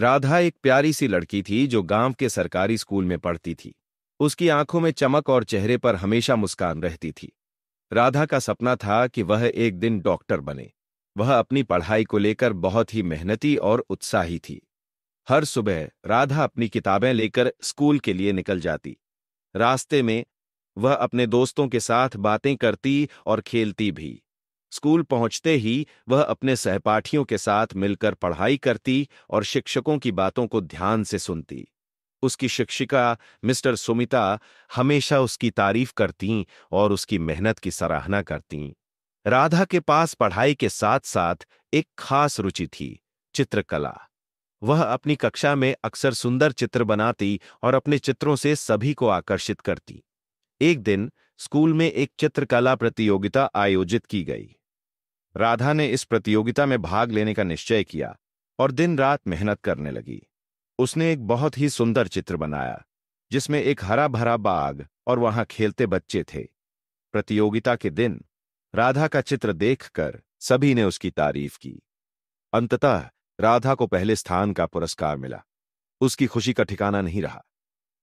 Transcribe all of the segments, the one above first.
राधा एक प्यारी सी लड़की थी जो गांव के सरकारी स्कूल में पढ़ती थी उसकी आंखों में चमक और चेहरे पर हमेशा मुस्कान रहती थी राधा का सपना था कि वह एक दिन डॉक्टर बने वह अपनी पढ़ाई को लेकर बहुत ही मेहनती और उत्साही थी हर सुबह राधा अपनी किताबें लेकर स्कूल के लिए निकल जाती रास्ते में वह अपने दोस्तों के साथ बातें करती और खेलती भी स्कूल पहुंचते ही वह अपने सहपाठियों के साथ मिलकर पढ़ाई करती और शिक्षकों की बातों को ध्यान से सुनती उसकी शिक्षिका मिस्टर सुमिता हमेशा उसकी तारीफ करतीं और उसकी मेहनत की सराहना करतीं राधा के पास पढ़ाई के साथ साथ एक खास रुचि थी चित्रकला वह अपनी कक्षा में अक्सर सुंदर चित्र बनाती और अपने चित्रों से सभी को आकर्षित करती एक दिन स्कूल में एक चित्रकला प्रतियोगिता आयोजित की गई राधा ने इस प्रतियोगिता में भाग लेने का निश्चय किया और दिन रात मेहनत करने लगी उसने एक बहुत ही सुंदर चित्र बनाया जिसमें एक हरा भरा बाग और वहां खेलते बच्चे थे प्रतियोगिता के दिन राधा का चित्र देखकर सभी ने उसकी तारीफ की अंततः राधा को पहले स्थान का पुरस्कार मिला उसकी खुशी का ठिकाना नहीं रहा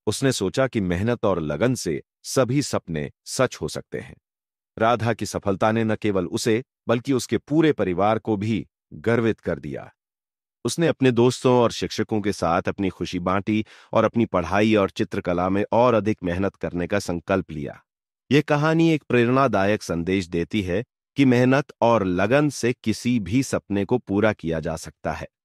उसने सोचा कि मेहनत और लगन से सभी सपने सच हो सकते हैं राधा की सफलता ने न केवल उसे बल्कि उसके पूरे परिवार को भी गर्वित कर दिया उसने अपने दोस्तों और शिक्षकों के साथ अपनी खुशी बांटी और अपनी पढ़ाई और चित्रकला में और अधिक मेहनत करने का संकल्प लिया यह कहानी एक प्रेरणादायक संदेश देती है कि मेहनत और लगन से किसी भी सपने को पूरा किया जा सकता है